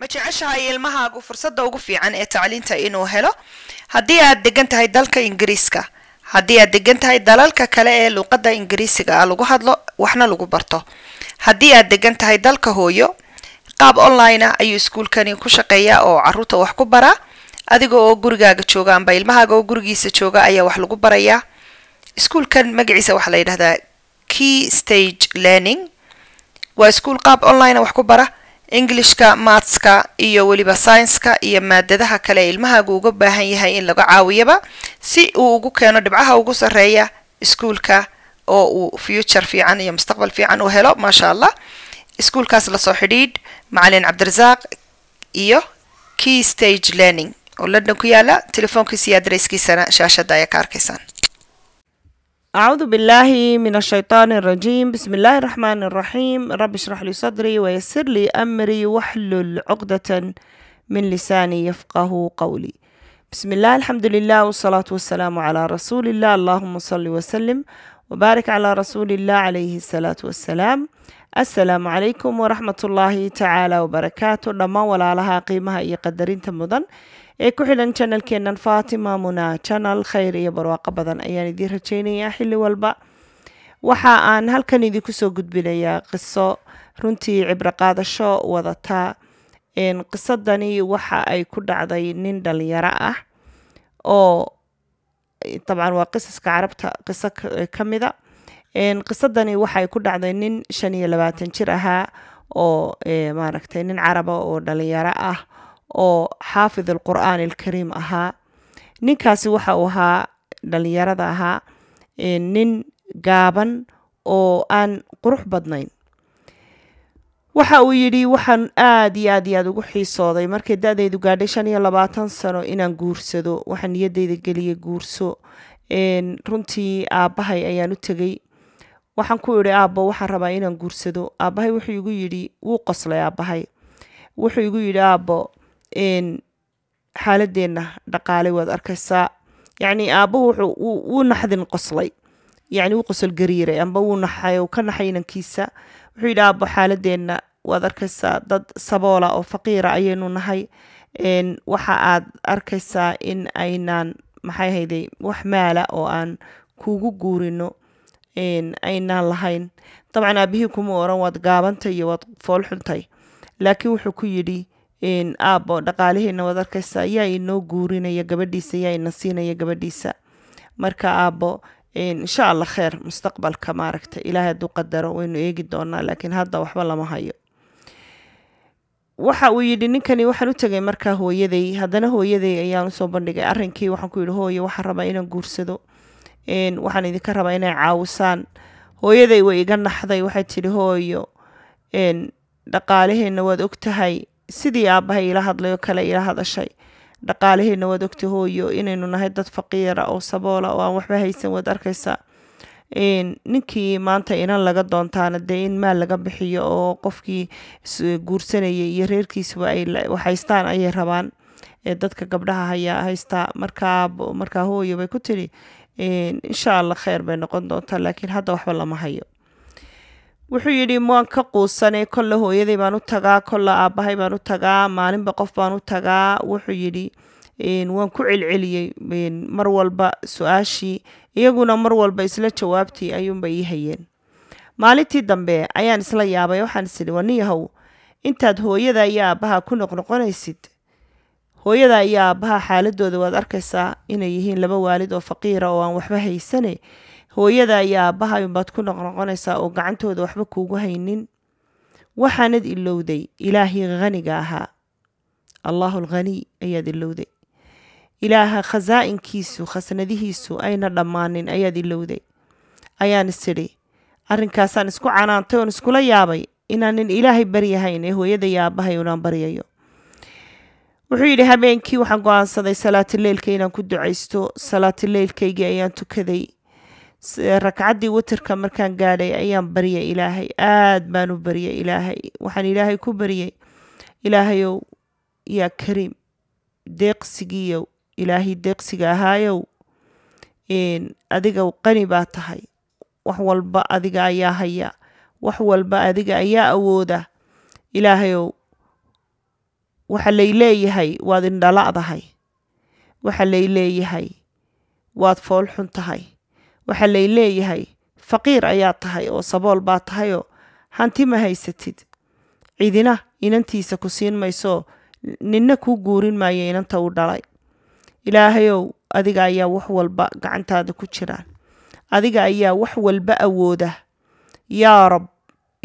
ma jeceshahay ilmahaagu fursadda ugu fiican ee tacliinta inuu helo haddii aad degan tahay dalka ingiriiska haddii aad degan tahay dalalka kale ee luuqadda ingiriisiga lagu hadlo waxna lagu barto haddii aad degan tahay dalka hooyo qaab online ah ayuu iskuulkani ku shaqeeyaa oo caruurta wax ku baraa adiga oo gurigaaga jooga amba ilmahaaga oo gurigiisa jooga ayaa wax lagu barayaa iskuulkan magaciisa waxaa la yidhahdaa key stage learning waa iskuul qaab online wax ku bara ingilishka maatska iyo weliba saynska iyo maadadaha kale ee ilmahaagu uga baahan yahay in laga caawiyaba si uu ugu keeno dhibcaha ugu sarreeya iskuulka oo uu future fiican iyo mustaqbal fiican u helo maasha allah iskuulkaas lasoo xidhiidh macalin cabdirasaaq iyo key stage learning oo london ku yaala telefoonkiisa iyo adresskiisana shaashada ayaa ka arkaysaan أعوذ بالله من الشيطان الرجيم بسم الله الرحمن الرحيم رب اشرح لي صدري ويسر لي أمري واحلل عقدة من لساني يفقه قولي بسم الله الحمد لله والصلاة والسلام على رسول الله اللهم صل وسلم وبارك على رسول الله عليه الصلاة والسلام السلام عليكم ورحمة الله تعالى وبركاته لما ولا لها قيمة يقدرين تمضن ee ku xidhan janalkeennan faatima muna janal khayr iyo barwaaqo badan ayaan idiin rajeynayaa xilli walba waxa aan halkan idinku soo gudbinayaa qiso runtii cibroqaadasho wadata qisadani waxa ay ku dhacday nin dhalinyaro ah oo dabcan waa qisaska carabta qiso ka mida qisadani waxaay ku dhacday nin shan iyo labaatan jir ahaa oo maaragtay nin caraba oo dhalinyaro ah oo xaafid alqur'aan alkariim ahaa ninkaasi waxa uu ahaa dhalinyarada ahaa nin gaaban oo aan qurux badnayn waxa uu yidhi waxaan aad iyo aad iyo aad ugu xiisooday markay da-daydu gaadhay shan iyo labaatan sano inaan guursado waxaan niyaddayda geliyay guurso runtii aabbahay ayaan u tegay waxaan ku idhi aabbo waxaan rabaa inaan guursado aabbahay wuxuu igu yidhi wuu qoslay aabbahay wuxuu igu yidhi aabbo xaaladeena dhaqaale waad arkaysaa yacni aabbo wuu naxdin qoslay yacni wuu qosol gariiray amba wuu naxay ka naxay inankiisa wuxuu yidhi aabbo xaaladeenna waad arkaysaa dad saboola oo faqiira ayaynu nahay waxa aad arkaysaa in aynaan maxay hayday wax maala oo aan kuugu guurino aynaan lahayn dabcan aabihii kuma oran waad gaabantay iyo waad foolxuntay laakiin wuxuu ku yidhi aabo dhaqaalihiina waad arkaysa yaa inoo guurinaya gabadhiisa yaa ina siinaya gabadhiisa marka aabo insha allah kheer mustaqbalka maaragta ilaahay hadduu qadaro waynu eegi doonaa laakiin hadda waxba lama hayo waxa uu yidhi ninkani waxaan u tegay markaa hooyaday haddana hooyaday ayaan usoo bandhigay arrinkii waxaan ku yidhi hooye waxaan rabaa inaan guursado waxaan idinka rabaa inay caawisaan hooyaday way iga naxday waxay tidhi hooyo dhaqaalaheenna waad og tahay sidii aabbahay ila hadlayoo kale ila hadashay dhaqaalaheena waad ogtay hooyo inaynu nahay dad faqiira ah oo saboola oo aan waxba haysan waad arkaysaa ninkii maanta inan laga doontaana dee in maal laga bixiyo oo qofkii eh, guursanayay iyo reerkiisaba ay haystaan ayay rabaan ee dadka gabdhaha hayaa haystaa markaa markaa hooyo bay ku tidhi insha allah kheyr bay noqon doontaa laakiin hadda waxba lama hayo wuxuu yidhi maan ka quusanay kolle hooyaday baan u tagaa kolle aabbahay baan u tagaa maalinba qof baan u tagaa wuxuu yidhi waan ku celceliyey mar walba su-aashii iyaguna mar walba isla jawaabtii ayuunba ii hayeen maalintii dambe ayaan isla yaabay waxaan is idhi waniyahow intaad hooyada iyo aabaha ku noqnoqonaysid hooyada iyo aabaha xaaladooda waad arkaysaa inay yihiin laba waalid oo faqiira oo aan waxba haysane hooyada ayaa aabbahay unbaad ku noqnoqonaysaa oo gacantooda waxba kuugu haynin waxaanad ilowday ilaahii haniga ahaa allaahu alkhaniy ayaad ilowday ilaaha khasaainkiisu khasnadihiisu ayna dhammaanin ayaad ilowday ayaan isidhi arrinkaasaan isku canaantay oon iskula yaabay inaanin ilaahay baryahayn ee hooyada iyo aabbahay unaan baryayo wuxuu yidhi habeenkii waxaan go-aansaday inaan ku ducaysto salaatuleylkaygii ayaan tukaday Eh, ragcaddii witirka markaan gaadhay ayaan baryay ilaahay aad baan u baryay ilaahay waxaan ilaahay ku baryay ilaahayow yaa kariim deeqsigiiyow ilaahay deeqsiga ahaayow adiga qani baa tahay wax walba adiga ayaa haya wax walba adiga ayaa awooda ilaahayow waxa lay leeyahay waad indhala'dahay waxa lay leeyahay waad foolxun tahay waxaa lay leeyahay faqiir ayaa tahay oo sabool baa tahayoo hanti ma haysatid cidina inantiisa ku siin mayso ninna kuu guurin maayo inanta uu dhalay ilaahayow adiga ayaa wax walba gacantaada ku jiraan adiga ayaa wax walba awooda yaa rab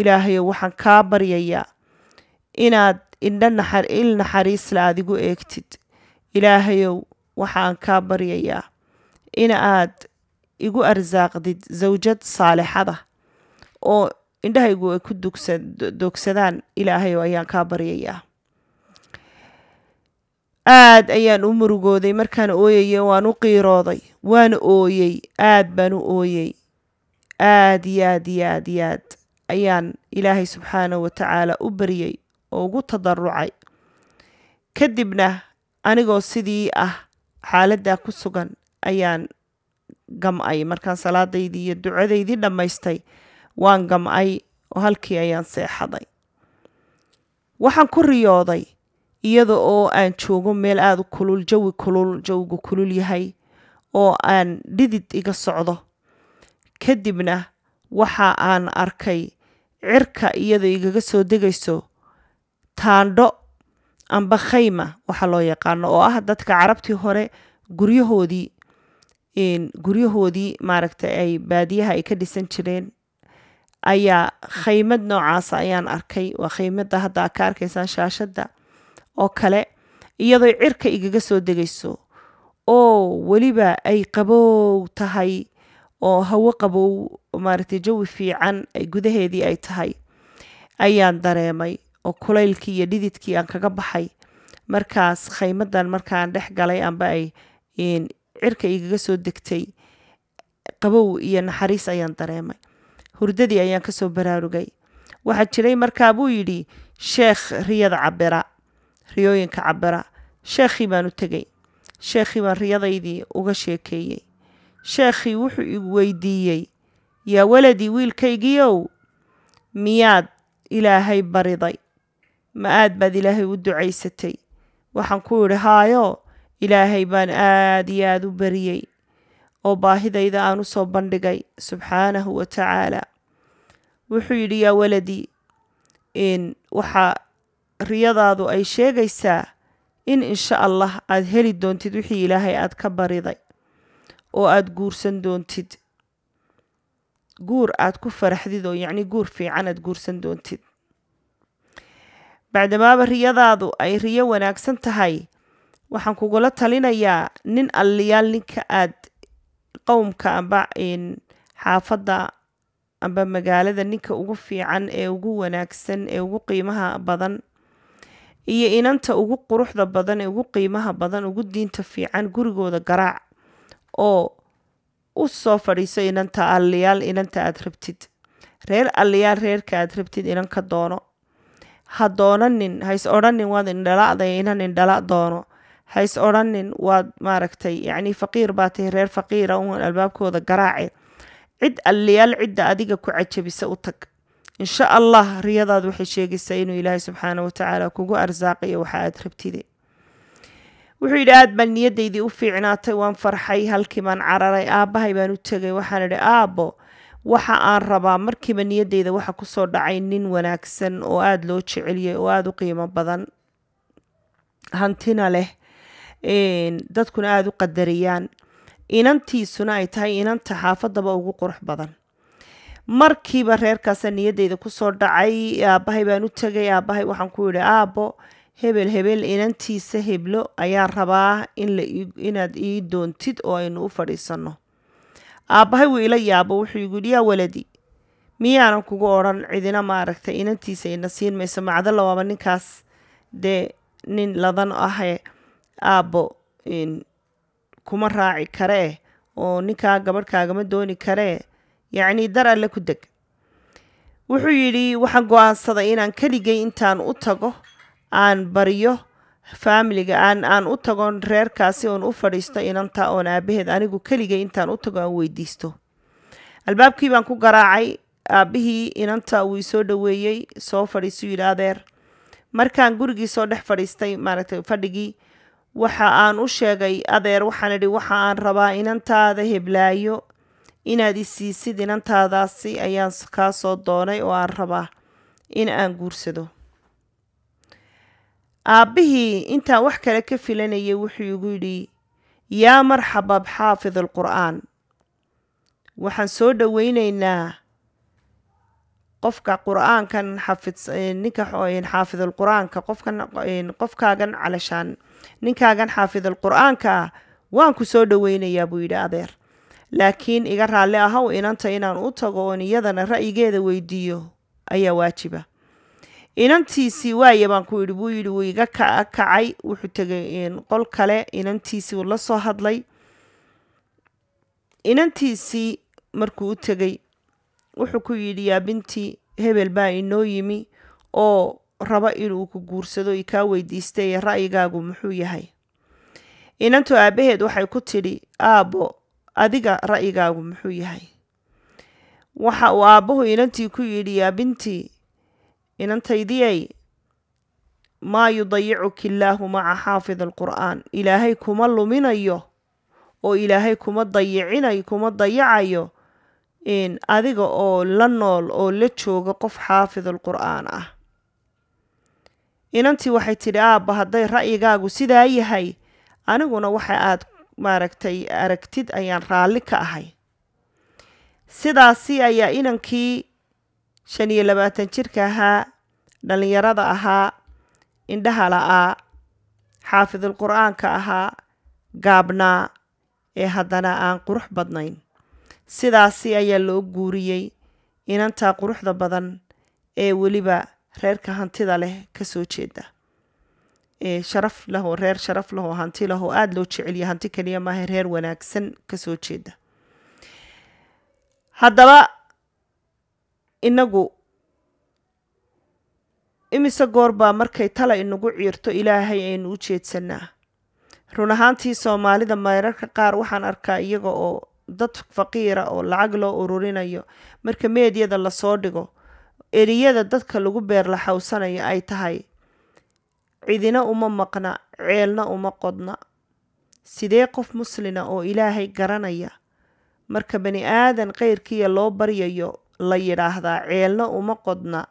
ilaahayow waxaan kaa baryayaa inaad indha il naxariisla adigu eegtid ilaahayow waxaan kaa baryayaa in aad igu arsaaqdid zawjad saalixada oo indhahaygu ay ku doogsadaan ilaahayo ayaan kaa baryayaa aad ayaan u murugooday markaan ooyaya waan u qiirooday waan ooyey aad baan u ooyey aad iyo aad iyo aad iyo aad ayaan ilaahay subxaanah wa tacaala u baryey oo ugu tadarucay kadibna anigoo sidii ah xaaladdaa ku sugan ayaan gam'ay markaan salaadaydii iyo ducadaydii dhammaystay waan gam'ay oo halkii ayaan seexaday waxaan ku riyooday iyada oo aan joogo meel aada u kulul jawi kulul jawigu kulul yahay oo aan dhidid iga socdo kadibna waxa aan arkay cirka iyadoo igaga soo degayso taandho amba khayma waxaa loo yaqaano oo ah dadka carabtii hore guryahoodii guryahoodii maaragta ay baadiyaha ay ka dhisan jireen ayaa khaymad noocaasa ah ayaan arkay waa khaymada hadda a ka arkaysaan shaashadda oo kale iyadoo cirka igaga soo degayso oo weliba ay qabow tahay oo hawo qabow maaragtay jawi fiican gudaheedii ay tahay ayaan dareemay oo kulaylkii iyo dhididkii aan kaga baxay markaas khaymadan markaan dhex galay amba ay cirka igaga soo degtay qabow iyo naxariis ayaan dareemay hurdadii ayaan kasoo baraarugay waxaa jiray markaa buu yidhi sheekh riyada cabira riyooyinka cabira sheekhii baan u tegay sheekhii baan riyadaydii uga sheekeeyey sheekhii wuxuu igu weydiiyey yaa waladii wiilkaygiiow miyaad ilaahay bariday ma aad baad ilaahay u ducaysatay waxaan ku yidhi haayo ilaahay baan aad iyo aad u bariyey oo baahidayda aan u soo bandhigay subxaanahu wa tacaala wuxuu yidhi yaa waladii in waxaa riyadaadu ay sheegaysaa in insha allah aad heli doontid wixii ilaahay aad ka bariday oo aad guursan doontid guur aad ku faraxdid oo yacni guur fiican aad guursan doontid bacdamaaba riyadaadu ay riyo wanaagsan tahay waxaan kugula talinayaa nin aliyaal ninka aad qowmka amba xaafadda amba magaalada ninka ugu fiican ee ugu wanaagsan ee ugu qiimaha badan iyo inanta ugu quruxda badan ee ugu qiimaha badan ugu diinta fiican gurigooda garaac oo u soo fadhiiso inanta aliyaal inanta aad rabtid reer aliyaal reerka aad rabtid inan doono ha doonanin ha is odhanin waad indhala inan indhala doono ha is odrhanin waad maaragtay yacnii faqiir baa tahay reer faqiira un albaabkooda garaace cid alliyaal cidda adiga ku cajabisa u tag insha allah riyadaad waxay sheegaysaa inuu ilaahay subxaana watacaala kugu arsaaqiyo waxa aad rabtide wuxuu yidhi aad baan niyadaydii u fiicnaatay waan farxay halkii baan cararay aabbahay baan u tegay waxaan idhi aabbo waxa aan rabaa markiiba niyadeyda waxa kusoo dhacay nin wanaagsan oo aada loo jeceliyay oo aada u qiimo badan hantina leh dadkuna aada u qadariyaan inantiisuna ay tahay inanta xaafadaba ugu qurux badan markiiba reerkaasa niyadeyda kusoo dhacay aabbahay baan u tegay aabbahay waxaan ku yidhi aabbo hebel hebel inantiisa heblo ayaa rabaa inaad ii doontid oo aynu u fadhiisanno aabbahay wuu ila yaabo wuxuu igu yidhi yaa waladi miyaanan kugu odhan cidina maaragtay inantiisa ina siin mayso macdalawaba ninkaas dee nin ladan ahe aabo kuma raaci karee oo ninkaa gabadh dooni karee yacnii dar alle ku deg wuxuu yidhi waxaan go-aansaday inaan keligay intaan u tago aan baryo faamiliga aan aan u tago reerkaasi oon u fadhiisto inanta oon aabaheed anigu keligay intaan u tago aan weydiisto albaabkii baan ku garaacay aabihii inanta wuu isoo dhoweeyey soo fadhiisu yidhi adeer markaan gurigii soo dhex fadhiistay maaragtay fadhigii waxa aan u sheegay adeer waxaan idhi waxa aan rabaa inantaada heblaayo inaad isiisid inantaadaasi ayaan kaa soo doonay oo aan rabaa in aan guursado aabbihii intaan wax kale ka filanayay wuxuu igu yidhi yaa marxabab xaafid alqur'aan waxaan soo dhoweynaynaa qofka qur-aankan xaninka xaafidul qur-aanka qofkaagan calashaan ninkaagan xaafidul qur-aanka ah waan ku soo dhaweynayaa buu yidhi adeer laakiin iga raalli ahow inanta inaan u tago oon iyadana ra'yigeeda weydiiyo ayaa waajiba inantiisii waaya baan ku yidhi buu yidhi wuu iga kacay wuxuu tegay qol kale inantiisii la soo hadlay inantiisii markuu u tegay wuxuu ku yidhi yaa hebel baa inoo yimi oo raba inuu ku guursado i kaa weydiistay ra'yigaagu muxuu yahay inantu aabaheed waxay ku tidhi aabbo adiga ra'yigaagu muxuu yahay waxa uu aabahu inantii ku yidhi yaa inantaydiyay maa yudayicuki illaahu maca xaafid alqur'aan ilaahay kuma luminayo oo ilaahay kuma dayicinayo kuma dayacayo adiga oo la nool oo la jooga qof xaafidul qur'aan ah inantii waxay tidhi aabba hadday ra'yigaagu sidaa yahay aniguna waxa aad maaragtay aragtid ayaan raalli ka ahay sidaasi ayaa inankii shan iyo labaatan jirka ahaa dhallinyarada ahaa indhaha la'aa xaafidulqur'aanka ahaa gaabnaa ee haddana aan qurux badnayn sidaasi ayaa loo guuriyey inantaa quruxda badan ee weliba reerka hantida leh kasoo jeeda sharaf laho reer sharaf lahoo hanti lahoo aada loo jeceliya hanti kaliya maaha reer wanaagsan kasoo jeeda haddaba inagu imise goorbaa markay tala inagu ciirto ilaahay aynu u jeedsanaa run ahaantii soomaalida meerarka qaar waxaan arkaa iyaga oo dad faqiira oo lacag loo ururinayo marka meedyada lasoo dhigo eriyada dadka lagu beerla xawsanayo ay tahay cidina uma maqna ceelna uma qodna sidee qof muslina oo ilaahay garanaya marka bani aadan qeyrkiiya loo baryayo la yidhaahdaa ceelna uma qodna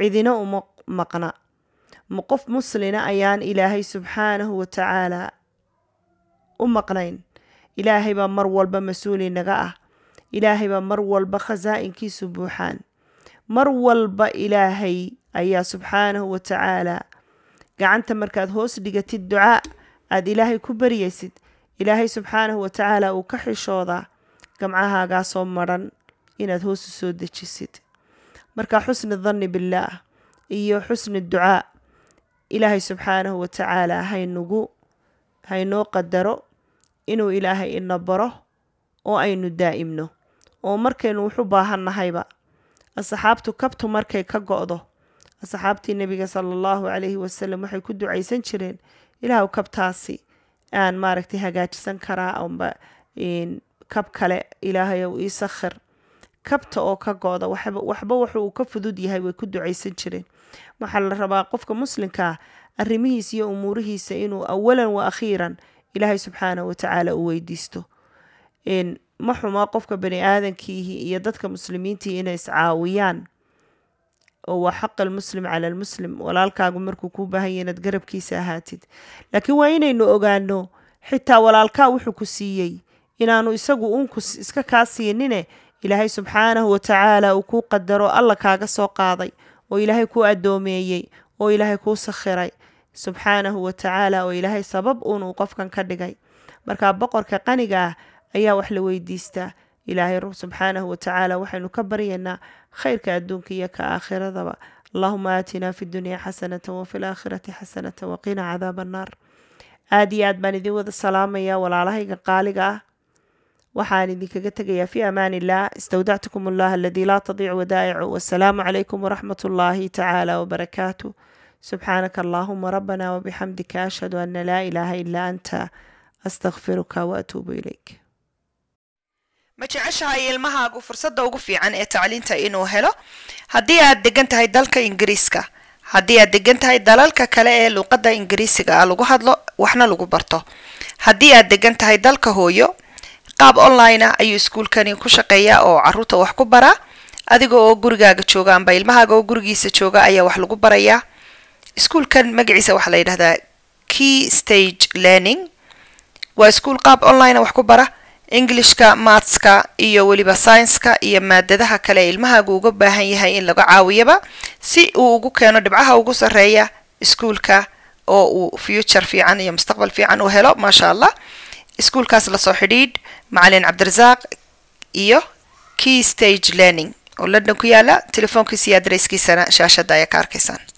cidina uma maqna ma qof muslina ayaan ilaahay subxaanahu wa tacaalaa u maqnayn ilaahay baa mar walba mas-uul inaga ah ilaahay baa mar walba khasaa'inkiisu buuxaan mar walba ilaahay ayaa subxaanahu wa tacaalaa gacanta markaad hoos dhigatid ducaa aada ilaahay ku baryaysid ilaahay subxaanahu wa tacaala uu ka xishoodaa gamcahaagaasoo maran inaad hoosu soo dejisid markaa xusni danni billaah iyo xusni ducaa ilaahay subxaanahu wa tacaala haynugu haynoo qadaro inuu ilaahay ina baro oo aynu daa'imno oo markaynu wuxu baahannahayba asxaabtu kabtu markay ka go'do asxaabtii nebiga sala allahu calayhi wasalam waxay ku ducaysan jireen ilaahw kabtaasi aan maaragtay hagaajisan karaa amba kab kale ilaahayow ii sakhir kabta oo ka goda waxba wuxu uu ka fudud yahay way ku ducaysan jireen waxaa la rabaa qofka muslimkaa ah arrimihiisa iyo umuurihiisa inuu awalan wa akhiiran ilaahay subxaana watacaala u weydiisto ma xumaa qofka bani aadamkiihii iyo dadka muslimiintii inay iscaawiyaan oo waa xaq almuslim cala almuslim walaalkaagu markuu kuu baahanya inaad garabkiisa ahaatid laakiin waa inaynu ogaano xitaa walaalkaa wuxuu ku siiyey inaanu isagu uunku iska kaa siinine ilaahay subxaanahu watacaala uu kuu qadaro alla kaaga soo qaaday oo ilaahay kuu adoomeeyey oo ilaahay kuu sakhiray subxaanahu watacaala oo ilaahay sabab uunuu qofkan ka dhigay markaa boqorka qaniga ah ayaa wax la weydiistaa ilaahay ruux subxaanahu watacaala waxaynu ka baryaynaa khayrka adduunka iyo ka aakhiradaba allahuma aatinaa fi dunya xasanata wafi laakhirati xasanata waqinaa cadaaba annaar aada iyo aad baan idin wada salaamayaa walaalahayga qaaliga ah waxaan idinkaga tegayaa fi amaan illah istawdactukum allah aladii laa tadiic wadaa'icu wasalaamu calaykum waraxmat ullaahi tacaala wabarakaatu subxaanaka allaahuma rabbana wabixamdika ashhadu ana laa ilaaha ilaa anta astakfiruka waatuubu ilayk ma jeceshahay ilmahaagu fursadda ugu fiican ee tacliinta inuu helo haddii aad degan tahay dalka ingiriiska haddii aad degan tahay dalalka kale ee luuqadda ingiriisiga ah lagu hadlo waxna lagu barto haddii aad degan tahay dalka hooyo qaab online ah ayuu iskuulkani ku shaqeeyaa oo caruurta wax ku baraa adiga oo gurigaaga jooga amba ilmahaaga oo gurigiisa jooga ayaa wax lagu barayaa iskuulkan magaciisa waxaa la yidhahdaa key stage learning waa iskuol qaab online wax ku bara englishka maatska iyo weliba sayenska iyo maadadaha kale ilmahaagu uga baahan yahay in laga caawiyaba si uu ugu keeno dhibcaha ugu sarreeya iskuulka oo uu future fiican iyo mustaqbal fiican u helo maasha allah iskuulkaas lasoo xidhiidh macalin cabdirasaaq iyo key stage learning oo london ku yaala telefoonkiisa iyo adareyskiisana shaashadda ayaa ka arkaysaan